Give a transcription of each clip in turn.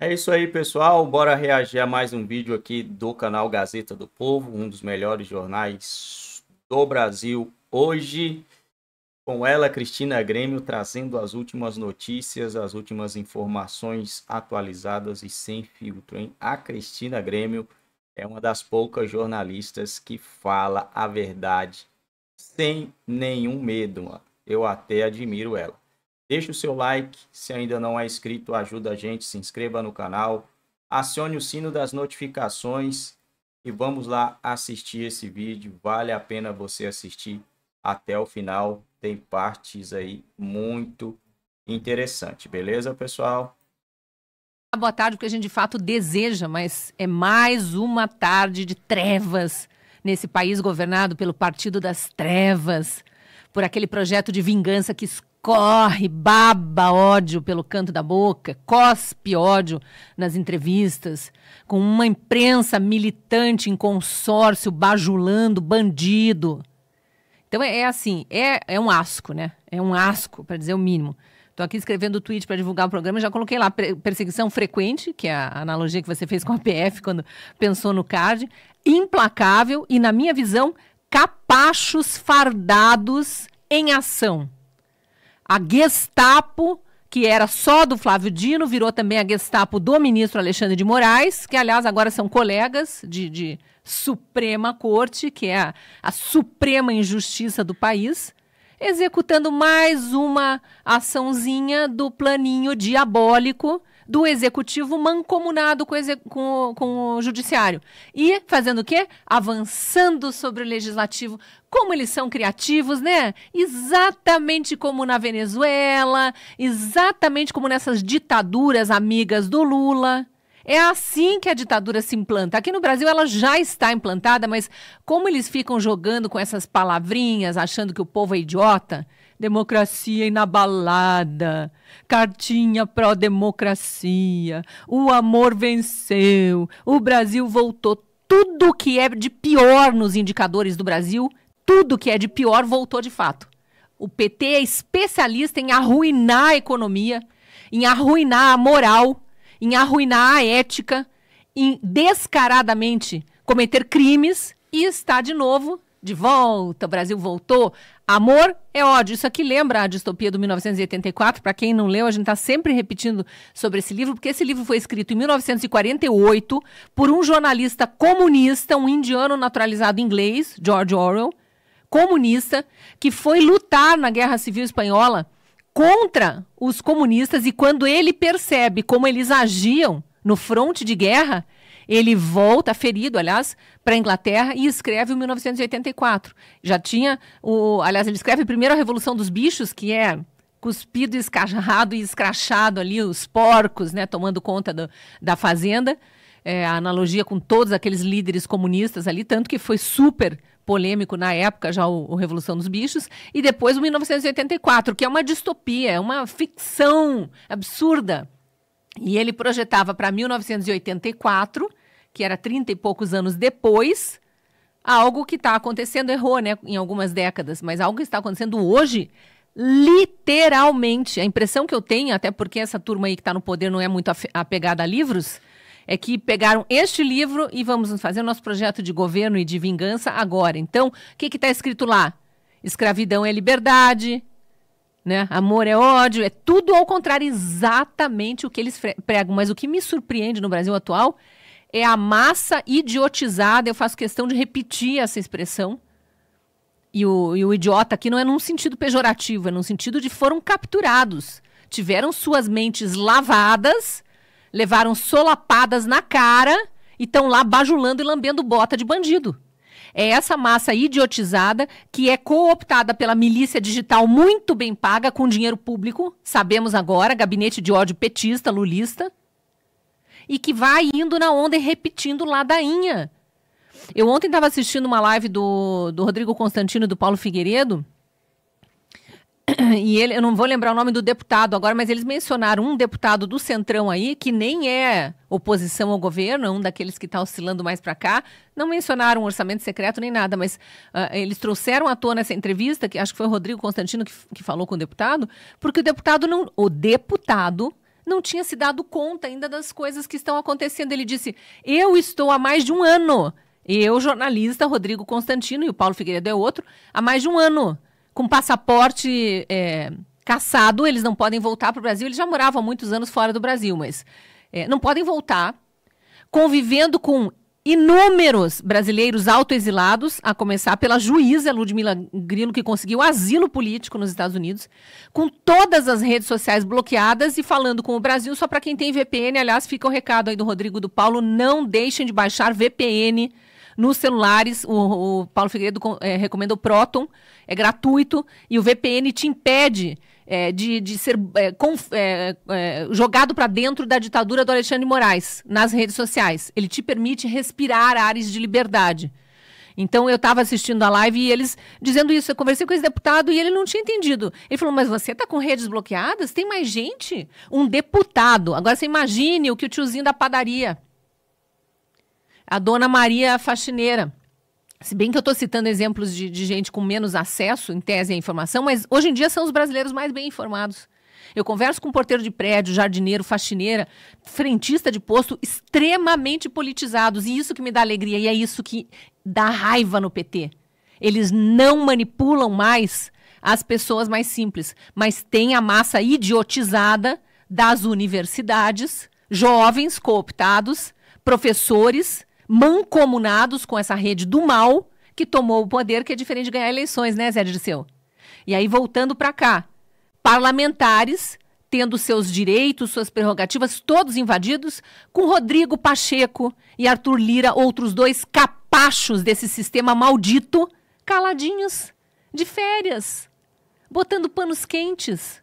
É isso aí, pessoal. Bora reagir a mais um vídeo aqui do canal Gazeta do Povo, um dos melhores jornais do Brasil hoje. Com ela, Cristina Grêmio, trazendo as últimas notícias, as últimas informações atualizadas e sem filtro, hein? A Cristina Grêmio é uma das poucas jornalistas que fala a verdade sem nenhum medo, mano. Eu até admiro ela. Deixe o seu like, se ainda não é inscrito, ajuda a gente, se inscreva no canal, acione o sino das notificações e vamos lá assistir esse vídeo. Vale a pena você assistir até o final. Tem partes aí muito interessante, beleza, pessoal? Boa tarde, porque a gente de fato deseja, mas é mais uma tarde de trevas nesse país governado pelo Partido das Trevas, por aquele projeto de vingança que corre, baba ódio pelo canto da boca, cospe ódio nas entrevistas, com uma imprensa militante em consórcio, bajulando bandido. Então é, é assim, é, é um asco, né? É um asco, para dizer o mínimo. Estou aqui escrevendo o tweet para divulgar o programa, já coloquei lá perseguição frequente, que é a analogia que você fez com a PF quando pensou no card, implacável e, na minha visão, capachos fardados em ação a Gestapo, que era só do Flávio Dino, virou também a Gestapo do ministro Alexandre de Moraes, que, aliás, agora são colegas de, de Suprema Corte, que é a, a suprema injustiça do país executando mais uma açãozinha do planinho diabólico do executivo mancomunado com, exe com, com o judiciário. E fazendo o quê? Avançando sobre o legislativo. Como eles são criativos, né? Exatamente como na Venezuela, exatamente como nessas ditaduras amigas do Lula. É assim que a ditadura se implanta. Aqui no Brasil ela já está implantada, mas como eles ficam jogando com essas palavrinhas, achando que o povo é idiota, democracia inabalada, cartinha pró-democracia, o amor venceu, o Brasil voltou. Tudo que é de pior nos indicadores do Brasil, tudo que é de pior voltou de fato. O PT é especialista em arruinar a economia, em arruinar a moral em arruinar a ética, em descaradamente cometer crimes e está de novo de volta, o Brasil voltou. Amor é ódio. Isso aqui lembra a distopia do 1984. Para quem não leu, a gente está sempre repetindo sobre esse livro, porque esse livro foi escrito em 1948 por um jornalista comunista, um indiano naturalizado inglês, George Orwell, comunista, que foi lutar na Guerra Civil Espanhola contra os comunistas e quando ele percebe como eles agiam no fronte de guerra, ele volta, ferido, aliás, para a Inglaterra e escreve o 1984. Já tinha o. Aliás, ele escreve primeiro a Revolução dos Bichos, que é cuspido, escarrado e escrachado ali, os porcos, né, tomando conta do, da fazenda. É, a analogia com todos aqueles líderes comunistas ali, tanto que foi super polêmico na época, já o, o Revolução dos Bichos, e depois o 1984, que é uma distopia, é uma ficção absurda. E ele projetava para 1984, que era 30 e poucos anos depois, algo que está acontecendo, errou né, em algumas décadas, mas algo que está acontecendo hoje, literalmente. A impressão que eu tenho, até porque essa turma aí que está no poder não é muito apegada a livros, é que pegaram este livro e vamos fazer o nosso projeto de governo e de vingança agora. Então, o que está escrito lá? Escravidão é liberdade, né? Amor é ódio, é tudo ao contrário, exatamente o que eles pregam. Mas o que me surpreende no Brasil atual é a massa idiotizada. Eu faço questão de repetir essa expressão. E o, e o idiota aqui não é num sentido pejorativo, é num sentido de foram capturados. Tiveram suas mentes lavadas levaram solapadas na cara e estão lá bajulando e lambendo bota de bandido. É essa massa idiotizada que é cooptada pela milícia digital muito bem paga com dinheiro público, sabemos agora, gabinete de ódio petista, lulista, e que vai indo na onda e repetindo ladainha. Eu ontem estava assistindo uma live do, do Rodrigo Constantino e do Paulo Figueiredo, e ele, eu não vou lembrar o nome do deputado agora, mas eles mencionaram um deputado do Centrão aí, que nem é oposição ao governo, é um daqueles que está oscilando mais para cá. Não mencionaram orçamento secreto nem nada, mas uh, eles trouxeram à tona essa entrevista, que acho que foi o Rodrigo Constantino que, que falou com o deputado, porque o deputado não. O deputado não tinha se dado conta ainda das coisas que estão acontecendo. Ele disse: Eu estou há mais de um ano. Eu, jornalista, Rodrigo Constantino, e o Paulo Figueiredo é outro, há mais de um ano com passaporte é, caçado, eles não podem voltar para o Brasil. Eles já moravam há muitos anos fora do Brasil, mas é, não podem voltar, convivendo com inúmeros brasileiros autoexilados, a começar pela juíza Ludmila Grilo, que conseguiu asilo político nos Estados Unidos, com todas as redes sociais bloqueadas e falando com o Brasil só para quem tem VPN. Aliás, fica o recado aí do Rodrigo do Paulo, não deixem de baixar VPN nos celulares, o, o Paulo Figueiredo é, recomenda o Proton, é gratuito, e o VPN te impede é, de, de, ser é, conf, é, jogado para dentro da ditadura do Alexandre Moraes nas redes sociais. Ele te permite respirar áreas de liberdade. Então eu estava assistindo a live e eles dizendo isso. Eu conversei com esse deputado e ele não tinha entendido. Ele falou: Mas você está com redes bloqueadas? Tem mais gente? Um deputado. Agora você imagine o que o tiozinho da padaria a Dona Maria é Faxineira. Se bem que eu estou citando exemplos de, de, gente com menos acesso, em tese, à informação, mas hoje em dia são os brasileiros mais bem informados. Eu converso com um porteiro de prédio, jardineiro, faxineira, frentista de posto, extremamente politizados. E isso que me dá alegria, e é isso que dá raiva no PT. Eles não manipulam mais as pessoas mais simples, mas tem a massa idiotizada das universidades, jovens cooptados, professores mancomunados com essa rede do mal que tomou o poder, que é diferente de ganhar eleições, né, Zé Dirceu? E aí, voltando para cá, parlamentares tendo seus direitos, suas prerrogativas, todos invadidos, com Rodrigo Pacheco e Arthur Lira, outros dois capachos desse sistema maldito, caladinhos, de férias, botando panos quentes.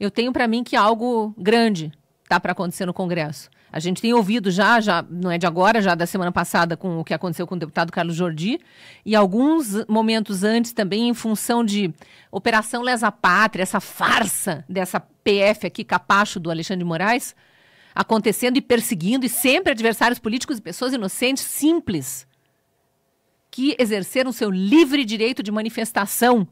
Eu tenho para mim que algo grande tá para acontecer no Congresso. A gente tem ouvido já, já não é de agora, já da semana passada com o que aconteceu com o deputado Carlos Jordi e alguns momentos antes também em função de Operação Lesa Pátria, essa farsa dessa PF aqui, capacho do Alexandre de Moraes, acontecendo e perseguindo e sempre adversários políticos e pessoas inocentes, simples, que exerceram seu livre direito de manifestação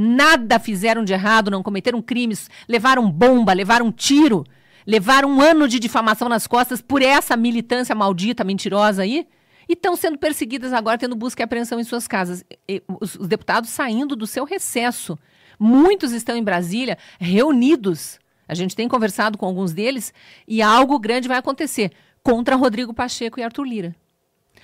nada fizeram de errado, não cometeram crimes, levaram bomba, levaram tiro, levar um ano de difamação nas costas por essa militância maldita, mentirosa aí, e estão sendo perseguidas agora, tendo busca e apreensão em suas casas. E, os, os deputados saindo do seu recesso. Muitos estão em Brasília reunidos. A gente tem conversado com alguns deles e algo grande vai acontecer contra Rodrigo Pacheco e Arthur Lira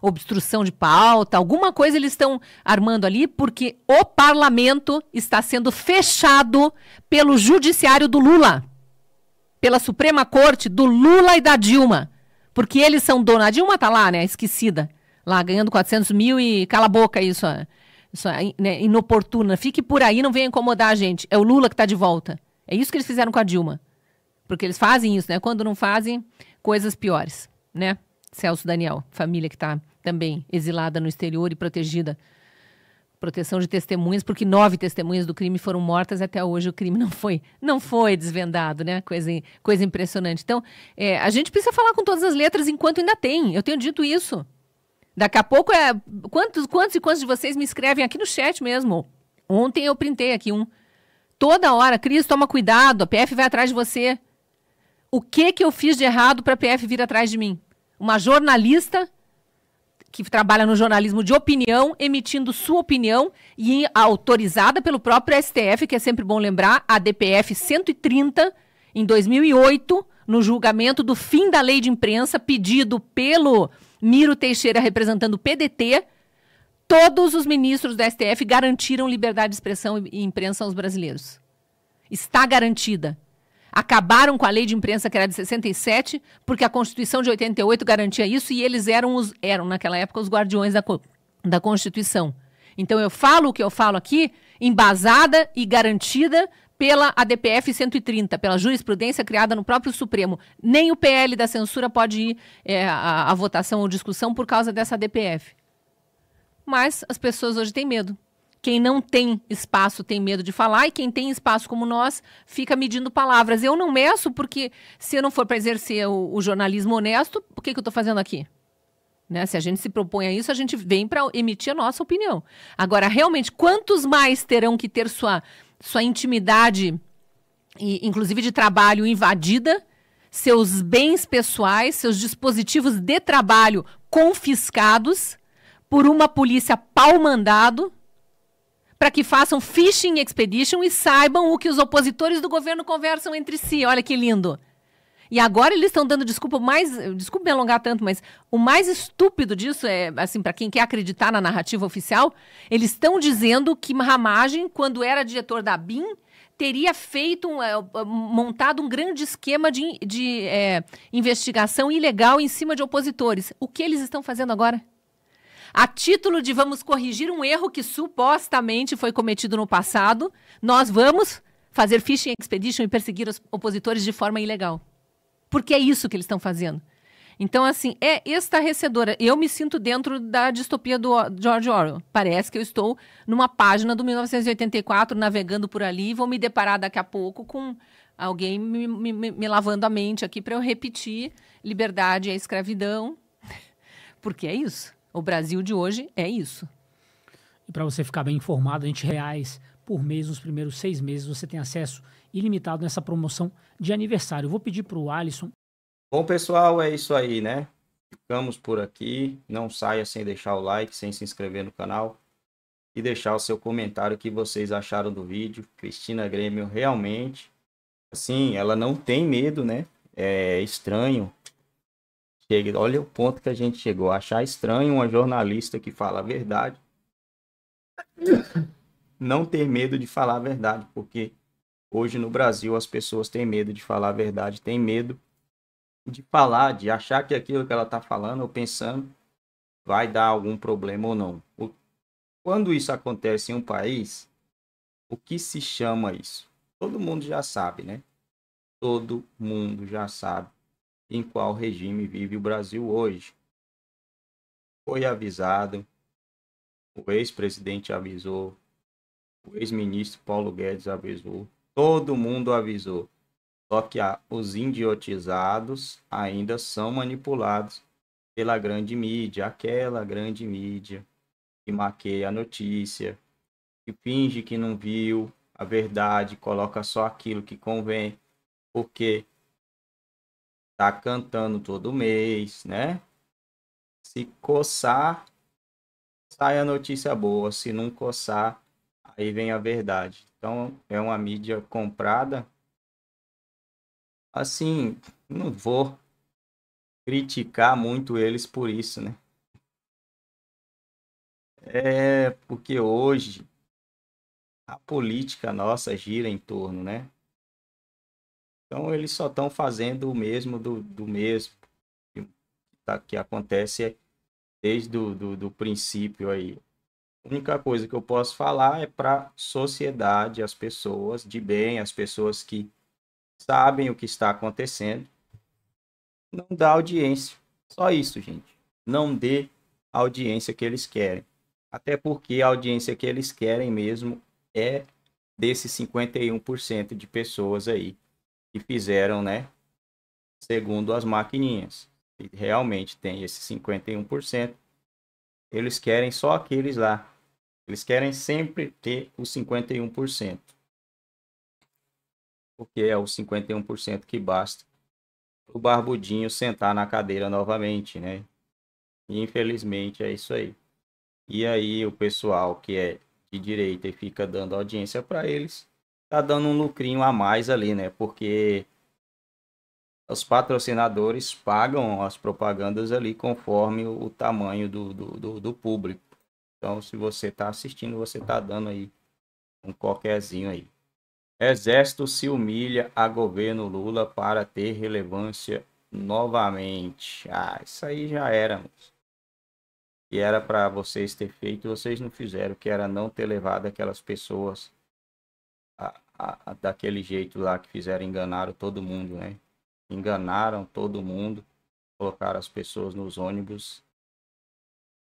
obstrução de pauta, alguma coisa eles estão armando ali, porque o parlamento está sendo fechado pelo judiciário do Lula pela Suprema Corte do Lula e da Dilma. Porque eles são donos. A Dilma tá lá, né? Esquecida. Lá ganhando 400 mil e cala a boca isso. Isso é né, inoportuna. Fique por aí, não venha incomodar a gente. É o Lula que está de volta. É isso que eles fizeram com a Dilma. Porque eles fazem isso, né? Quando não fazem, coisas piores, né? Celso Daniel, família que está também exilada no exterior e protegida proteção de testemunhas, porque nove testemunhas do crime foram mortas até hoje o crime não foi não foi desvendado, né? Coisa, coisa impressionante. Então, é, a gente precisa falar com todas as letras enquanto ainda tem. Eu tenho dito isso. Daqui a pouco é quantos quantos e quantos de vocês me escrevem aqui no chat mesmo. Ontem eu printei aqui um. Toda hora, Cris, toma cuidado, a PF vai atrás de você. O que que eu fiz de errado para a PF vir atrás de mim? Uma jornalista que trabalha no jornalismo de opinião, emitindo sua opinião e autorizada pelo próprio STF, que é sempre bom lembrar, a DPF 130, em 2008, no julgamento do fim da lei de imprensa, pedido pelo Miro Teixeira, representando o PDT, todos os ministros do STF garantiram liberdade de expressão e imprensa aos brasileiros. Está garantida acabaram com a lei de imprensa que era de 67, porque a Constituição de 88 garantia isso e eles eram, os, eram naquela época, os guardiões da, da Constituição. Então eu falo o que eu falo aqui, embasada e garantida pela ADPF 130, pela jurisprudência criada no próprio Supremo. Nem o PL da censura pode ir é, à, à votação ou discussão por causa dessa ADPF. Mas as pessoas hoje têm medo. Quem não tem espaço tem medo de falar e quem tem espaço como nós fica medindo palavras. Eu não meço porque se eu não for para exercer o, o, jornalismo honesto, o que, que eu estou fazendo aqui? Né? Se a gente se propõe a isso, a gente vem para emitir a nossa opinião. Agora, realmente, quantos mais terão que ter sua, sua intimidade, e, inclusive de trabalho, invadida, seus bens pessoais, seus dispositivos de trabalho confiscados por uma polícia pau mandado? para que façam phishing expedition e saibam o que os opositores do governo conversam entre si. Olha que lindo. E agora eles estão dando desculpa mais, desculpa me alongar tanto, mas o mais estúpido disso é, assim, para quem quer acreditar na narrativa oficial, eles estão dizendo que Ramagem, quando era diretor da BIM, teria feito, é, um, montado um grande esquema de, de é, investigação ilegal em cima de opositores. O que eles estão fazendo agora? A título de vamos corrigir um erro que supostamente foi cometido no passado, nós vamos fazer phishing expedition e perseguir os opositores de forma ilegal. Porque é isso que eles estão fazendo. Então, assim, é estarrecedora. Eu me sinto dentro da distopia do George Orwell. Parece que eu estou numa página do 1984, navegando por ali, e vou me deparar daqui a pouco com alguém me, me, me lavando a mente aqui para eu repetir liberdade é escravidão. Porque é isso. O Brasil de hoje é isso. E para você ficar bem informado, a gente reais por mês, nos primeiros seis meses, você tem acesso ilimitado nessa promoção de aniversário. vou pedir para o Alisson. Bom, pessoal, é isso aí, né? Ficamos por aqui. Não saia sem deixar o like, sem se inscrever no canal e deixar o seu comentário que vocês acharam do vídeo. Cristina Grêmio realmente, assim, ela não tem medo, né? É estranho chega. Olha o ponto que a gente chegou. Achar estranho uma jornalista que fala a verdade. Não ter medo de falar a verdade, porque hoje no Brasil as pessoas têm medo de falar a verdade, têm medo de falar, de achar que aquilo que ela está falando ou pensando vai dar algum problema ou não. Quando isso acontece em um país, o que se chama isso? Todo mundo já sabe, né? Todo mundo já sabe em qual regime vive o Brasil hoje. Foi avisado, o ex-presidente avisou, o ex-ministro Paulo Guedes avisou, todo mundo avisou. Só que ah, os idiotizados ainda são manipulados pela grande mídia, aquela grande mídia que maqueia a notícia, que finge que não viu a verdade, coloca só aquilo que convém, porque tá cantando todo mês, né? Se coçar, sai a notícia boa. Se não coçar, aí vem a verdade. Então, é uma mídia comprada. Assim, não vou criticar muito eles por isso, né? É porque hoje a política nossa gira em torno, né? Então eles só estão fazendo o mesmo do, do mesmo que, tá, que acontece desde do, do, do princípio aí. A única coisa que eu posso falar é para sociedade, as pessoas de bem, as pessoas que sabem o que está acontecendo. Não dá audiência. Só isso, gente. Não dê a audiência que eles querem. Até porque a audiência que eles querem mesmo é desses 51% de pessoas aí fizeram, né? Segundo as maquininhas. E realmente tem esse 51%. Eles querem só aqueles lá. Eles querem sempre ter os 51%. Porque é os 51% que basta o barbudinho sentar na cadeira novamente, né? E infelizmente é isso aí. E aí o pessoal que é de direita e fica dando audiência para eles, tá dando um lucrinho a mais ali, né? Porque os patrocinadores pagam as propagandas ali conforme o tamanho do, do, do, do público. Então, se você está assistindo, você está dando aí um qualquerzinho aí. Exército se humilha a governo Lula para ter relevância novamente. Ah, isso aí já era, moço. E era para vocês ter feito, vocês não fizeram, que era não ter levado aquelas pessoas daquele jeito lá que fizeram, enganaram todo mundo, né? Enganaram todo mundo, colocaram as pessoas nos ônibus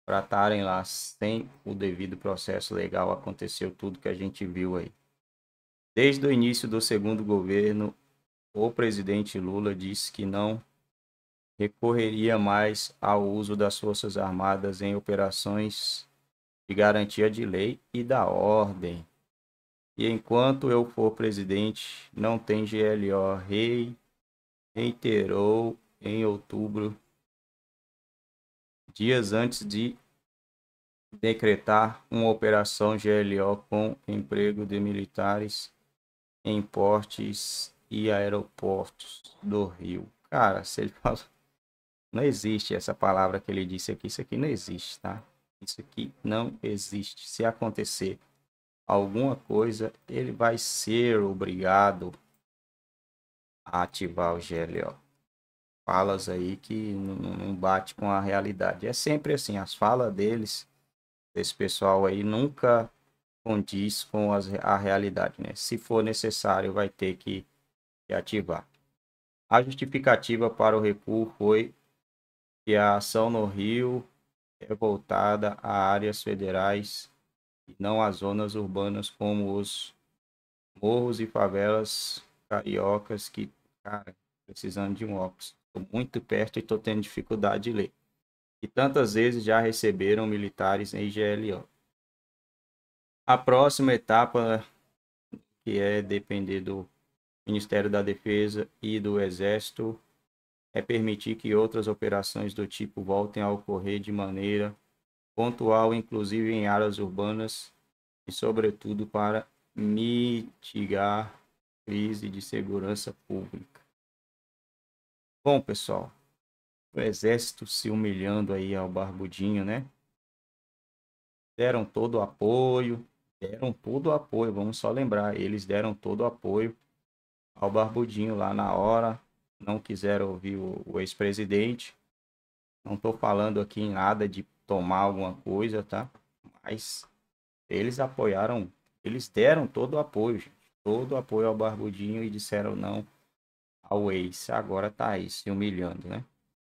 para estarem lá sem o devido processo legal. Aconteceu tudo que a gente viu aí. Desde o início do segundo governo, o presidente Lula disse que não recorreria mais ao uso das Forças Armadas em operações de garantia de lei e da ordem. E enquanto eu for presidente, não tem GLO rei, reiterou em outubro, dias antes de decretar uma operação GLO com emprego de militares em portes e aeroportos do Rio. Cara, se ele fala. Não existe essa palavra que ele disse aqui. Isso aqui não existe, tá? Isso aqui não existe. Se acontecer alguma coisa, ele vai ser obrigado a ativar o GLO. Falas aí que não bate com a realidade. É sempre assim, as falas deles, desse pessoal aí, nunca condiz com as, a realidade. Né? Se for necessário, vai ter que, que ativar. A justificativa para o recuo foi que a ação no Rio é voltada a áreas federais não as zonas urbanas como os morros e favelas cariocas que, cara, precisando de um óculos. Estou muito perto e estou tendo dificuldade de ler. E tantas vezes já receberam militares em GLO. A próxima etapa, que é depender do Ministério da Defesa e do Exército, é permitir que outras operações do tipo voltem a ocorrer de maneira pontual, inclusive em áreas urbanas, e, sobretudo, para mitigar crise de segurança pública. Bom, pessoal, o exército se humilhando aí ao Barbudinho, né? Deram todo o apoio, deram todo o apoio, vamos só lembrar, eles deram todo o apoio ao Barbudinho lá na hora, não quiseram ouvir o, o ex-presidente. Não estou falando aqui em nada de tomar alguma coisa, tá? Mas eles apoiaram, eles deram todo o apoio, gente. Todo o apoio ao Barbudinho e disseram não ao ex. Agora tá aí se humilhando, né?